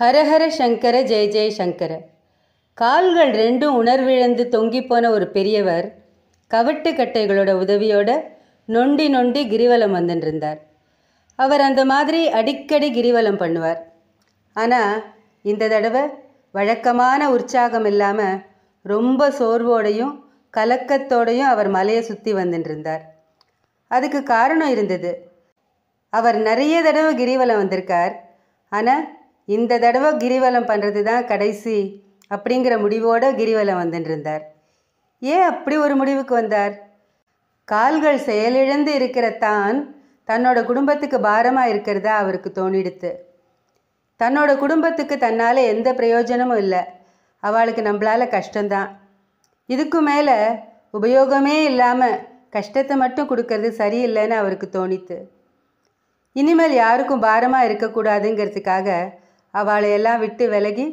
ஹரஹர சங்கர ஜெய ஜெய சங்கர கால்கள் ரெண்டும் உணர்விழந்து போன ஒரு பெரியவர் கவட்டு கட்டைகளோட உதவியோட நொண்டி நொண்டி கிரிவலம் வந்துட்டுருந்தார் அவர் அந்த மாதிரி அடிக்கடி கிரிவலம் பண்ணுவார் ஆனால் இந்த தடவை வழக்கமான உற்சாகம் இல்லாமல் ரொம்ப சோர்வோடையும் கலக்கத்தோடையும் அவர் மலையை சுற்றி வந்துட்டுருந்தார் அதுக்கு காரணம் இருந்தது அவர் நிறைய தடவை கிரிவலம் வந்திருக்கார் ஆனால் இந்த தடவை கிரிவலம் பண்ணுறது தான் கடைசி அப்படிங்கிற முடிவோடு கிரிவலம் வந்துட்டுருந்தார் ஏன் அப்படி ஒரு முடிவுக்கு வந்தார் கால்கள் செயலிழந்து இருக்கிற தான் தன்னோட குடும்பத்துக்கு பாரமாக இருக்கிறதா அவருக்கு தோணிடுத்து தன்னோட குடும்பத்துக்கு தன்னால் எந்த பிரயோஜனமும் இல்லை அவளுக்கு நம்மளால் கஷ்டம்தான் இதுக்கு மேலே உபயோகமே இல்லாமல் கஷ்டத்தை மட்டும் கொடுக்கறது சரியில்லைன்னு அவருக்கு தோணித்து இனிமேல் யாருக்கும் பாரமாக இருக்கக்கூடாதுங்கிறதுக்காக அவளையெல்லாம் விட்டு விலகி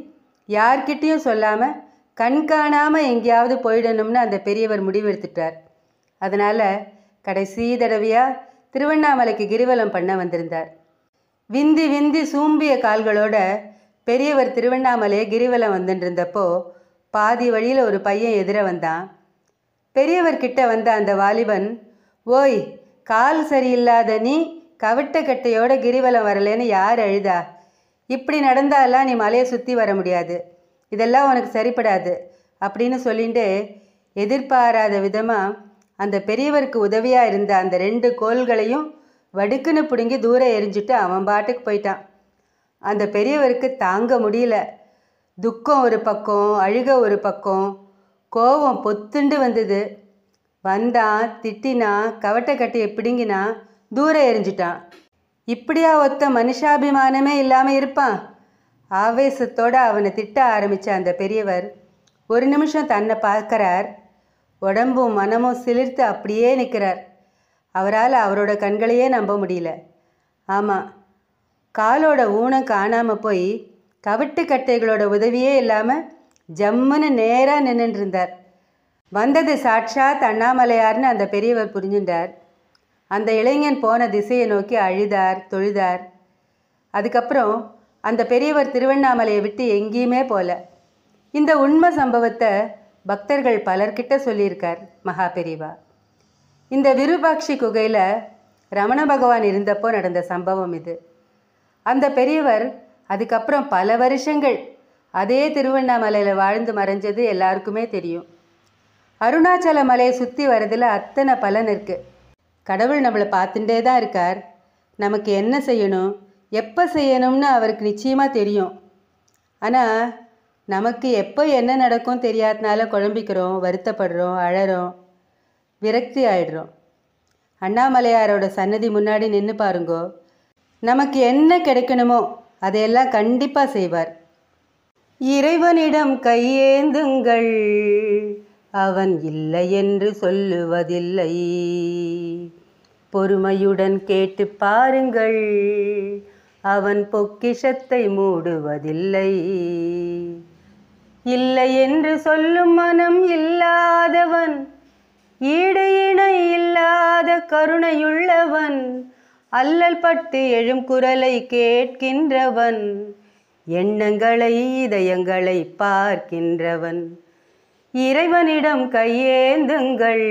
யார்கிட்டேயும் சொல்லாமல் கண் காணாமல் எங்கேயாவது போயிடணும்னு அந்த பெரியவர் முடிவெடுத்துட்டார் அதனால் கடைசி தடவையாக திருவண்ணாமலைக்கு கிரிவலம் பண்ண வந்திருந்தார் விந்தி விந்தி சூம்பிய கால்களோட பெரியவர் திருவண்ணாமலையை கிரிவலம் வந்துட்டுருந்தப்போ பாதி வழியில் ஒரு பையன் எதிர வந்தான் பெரியவர் கிட்ட வந்த அந்த வாலிபன் ஓய் கால் சரியில்லாத நீ கவிட்ட கட்டையோட கிரிவலம் வரலேன்னு யார் அழுதா இப்படி நடந்தாலாம் நீ மலையை சுற்றி வர முடியாது இதெல்லாம் உனக்கு சரிப்படாது அப்படின்னு சொல்லிட்டு எதிர்பாராத விதமாக அந்த பெரியவருக்கு உதவியாக இருந்த அந்த ரெண்டு கோள்களையும் வடுக்குன்னு பிடுங்கி தூரம் எரிஞ்சுட்டு அவன் பாட்டுக்கு போயிட்டான் அந்த பெரியவருக்கு தாங்க முடியல துக்கம் ஒரு பக்கம் அழுக ஒரு பக்கம் கோபம் பொத்துண்டு வந்தது வந்தான் திட்டினான் கவட்டை கட்டியை பிடுங்கினான் தூரம் எரிஞ்சிட்டான் இப்படியா ஒத்த மனுஷாபிமானமே இல்லாமல் இருப்பான் ஆவேசத்தோடு அவனை திட்ட ஆரம்பித்த அந்த பெரியவர் ஒரு நிமிஷம் தன்னை பார்க்கிறார் உடம்பும் மனமும் சிலிர்த்து அப்படியே நிற்கிறார் அவரால் அவரோட கண்களையே நம்ப முடியல ஆமாம் காலோட ஊனம் காணாமல் போய் தவிட்டு கட்டைகளோட உதவியே இல்லாமல் ஜம்முன்னு நேராக நின்றுருந்தார் வந்தது சாட்சாத் அண்ணாமலையார்னு அந்த பெரியவர் புரிஞ்சுட்டார் அந்த இளைஞன் போன திசையை நோக்கி அழுதார் தொழுதார் அதுக்கப்புறம் அந்த பெரியவர் திருவண்ணாமலையை விட்டு எங்கேயுமே போல இந்த உண்மை சம்பவத்தை பக்தர்கள் பலர்கிட்ட சொல்லியிருக்கார் மகா பெரியவா இந்த விருபாட்சி குகையில் ரமண பகவான் இருந்தப்போ நடந்த சம்பவம் இது அந்த பெரியவர் அதுக்கப்புறம் பல வருஷங்கள் அதே திருவண்ணாமலையில் வாழ்ந்து மறைஞ்சது எல்லாருக்குமே தெரியும் அருணாச்சல மலையை சுற்றி வரதில் அத்தனை பலன் இருக்குது கடவுள் நம்மளை பார்த்துட்டே தான் இருக்கார் நமக்கு என்ன செய்யணும் எப்போ செய்யணும்னு அவருக்கு நிச்சயமாக தெரியும் ஆனால் நமக்கு எப்போ என்ன நடக்கும் தெரியாதனால குழம்பிக்கிறோம் வருத்தப்படுறோம் அழறோம் விரக்தி ஆயிடுறோம் அண்ணாமலையாரோட சன்னதி முன்னாடி நின்று பாருங்கோ நமக்கு என்ன கிடைக்கணுமோ அதையெல்லாம் கண்டிப்பாக செய்வார் இறைவனிடம் கையேந்துங்கள் அவன் இல்லை என்று சொல்லுவதில்லை பொறுமையுடன் கேட்டு பாருங்கள் அவன் பொக்கிஷத்தை மூடுவதில்லை இல்லை என்று சொல்லும் மனம் இல்லாதவன் ஈடு இணை இல்லாத கருணையுள்ளவன் அல்லல் பட்டு எழும் குரலை கேட்கின்றவன் எண்ணங்களை இதயங்களை பார்க்கின்றவன் இறைவனிடம் கையேந்துங்கள்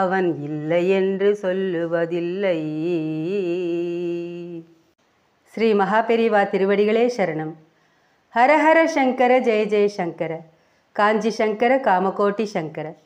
அவன் இல்லை என்று சொல்லுவதில்லை ஸ்ரீ மகாபெரிவா திருவடிகளே சரணம் ஹரஹர சங்கர ஜெய ஜெய சங்கர காஞ்சி சங்கர காமகோட்டி சங்கர